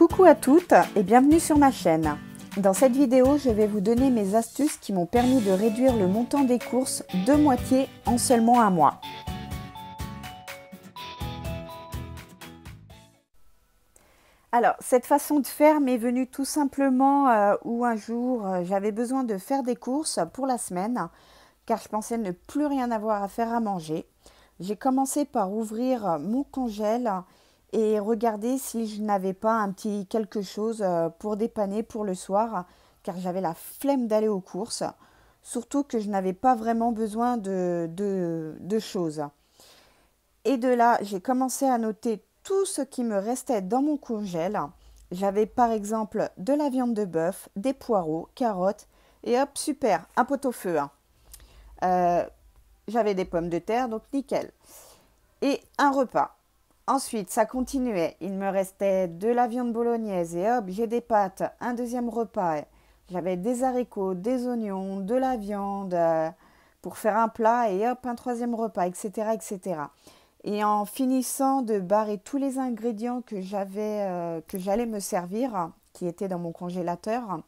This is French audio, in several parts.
Coucou à toutes et bienvenue sur ma chaîne. Dans cette vidéo, je vais vous donner mes astuces qui m'ont permis de réduire le montant des courses de moitié en seulement un mois. Alors, cette façon de faire m'est venue tout simplement euh, où un jour euh, j'avais besoin de faire des courses pour la semaine car je pensais ne plus rien avoir à faire à manger. J'ai commencé par ouvrir mon congèle et regarder si je n'avais pas un petit quelque chose euh, pour dépanner pour le soir, car j'avais la flemme d'aller aux courses, surtout que je n'avais pas vraiment besoin de, de, choses. Et de là, j'ai commencé à noter tout ce qui me restait dans mon congèle. J'avais par exemple de la viande de bœuf, des poireaux, carottes, et hop, super, un pot au feu. Hein. Euh, j'avais des pommes de terre, donc nickel. Et un repas. Ensuite, ça continuait. Il me restait de la viande bolognaise et hop, j'ai des pâtes, un deuxième repas. J'avais des haricots, des oignons, de la viande euh, pour faire un plat et hop, un troisième repas, etc. etc. Et en finissant de barrer tous les ingrédients que j'avais, euh, que j'allais me servir, qui étaient dans mon congélateur,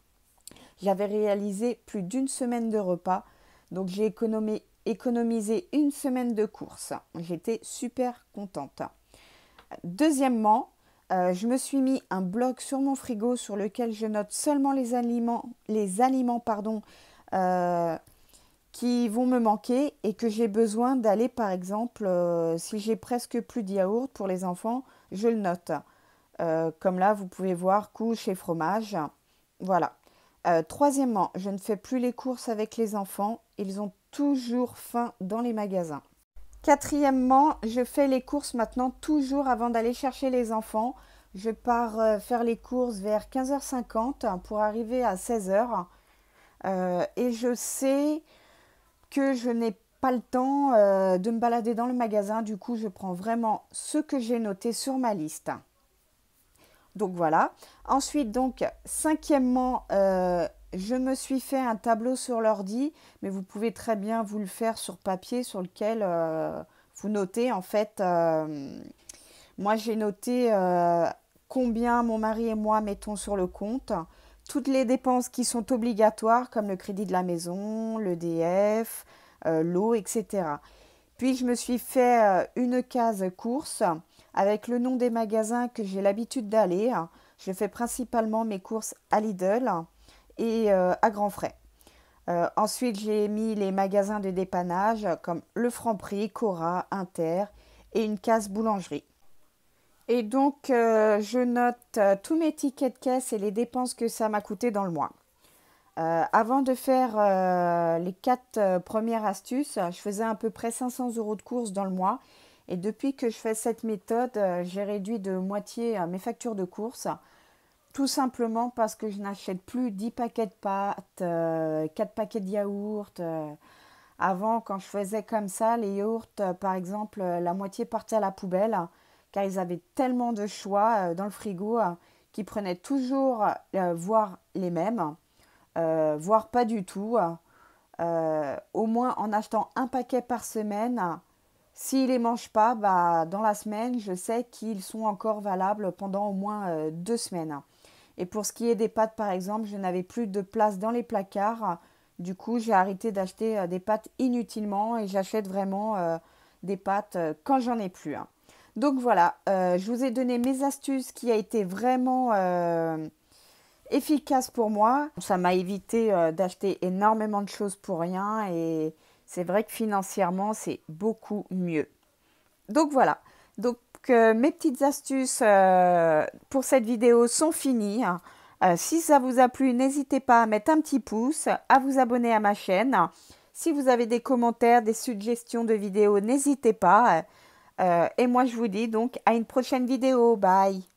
j'avais réalisé plus d'une semaine de repas. Donc j'ai économisé une semaine de course. J'étais super contente. Deuxièmement, euh, je me suis mis un bloc sur mon frigo sur lequel je note seulement les aliments, les aliments pardon, euh, qui vont me manquer et que j'ai besoin d'aller, par exemple, euh, si j'ai presque plus de yaourt pour les enfants, je le note. comme là, vous pouvez voir couche et fromage. Voilà. troisièmement, je ne fais plus les courses avec les enfants. Ils ont toujours faim dans les magasins. Quatrièmement, je fais les courses maintenant toujours avant d'aller chercher les enfants. Je pars euh, faire les courses vers 15h50 pour arriver à 16h. Euh, et je sais que je n'ai pas le temps euh, de me balader dans le magasin. Du coup, je prends vraiment ce que j'ai noté sur ma liste. Donc voilà. Ensuite, donc, cinquièmement, je me suis fait un tableau sur l'ordi, mais vous pouvez très bien vous le faire sur papier sur lequel euh, vous notez. En fait, euh, moi j'ai noté euh, combien mon mari et moi mettons sur le compte, toutes les dépenses qui sont obligatoires comme le crédit de la maison, l'EDF, DF, l'eau, etc. Puis je me suis fait une case course avec le nom des magasins que j'ai l'habitude d'aller. Je fais principalement mes courses à Lidl et euh, à grands frais. Euh, ensuite, j'ai mis les magasins de dépannage comme le Franprix, Cora, Inter et une case boulangerie. Et donc, euh, je note tous mes tickets de caisse et les dépenses que ça m'a coûté dans le mois. avant de faire les quatre premières astuces, je faisais à peu près 500 euros de courses dans le mois. Et depuis que je fais cette méthode, j'ai réduit de moitié mes factures de courses. Tout simplement parce que je n'achète plus 10 paquets de pâtes, euh, quatre 4 paquets de yaourts. Euh. avant, quand je faisais comme ça, les yaourts, euh, par exemple, la moitié partait à la poubelle, car ils avaient tellement de choix dans le frigo qu'ils prenaient toujours, voire les mêmes, voire pas du tout. au moins en achetant un paquet par semaine, s'ils les mangent pas, bah, dans la semaine, je sais qu'ils sont encore valables pendant au moins deux semaines. Et pour ce qui est des pâtes, par exemple, je n'avais plus de place dans les placards. Du coup, j'ai arrêté d'acheter euh, des pâtes inutilement et j'achète vraiment euh, des pâtes euh, quand j'en ai plus. Hein. Donc voilà, je vous ai donné mes astuces qui a été vraiment efficaces efficace pour moi. Ça m'a évité d'acheter énormément de choses pour rien et c'est vrai que financièrement, c'est beaucoup mieux. Donc voilà. Donc mes petites astuces euh, pour cette vidéo sont finies. Euh, si ça vous a plu, n'hésitez pas à mettre un petit pouce, à vous abonner à ma chaîne. Si vous avez des commentaires, des suggestions de vidéos, n'hésitez pas. Euh, et moi, je vous dis donc à une prochaine vidéo. Bye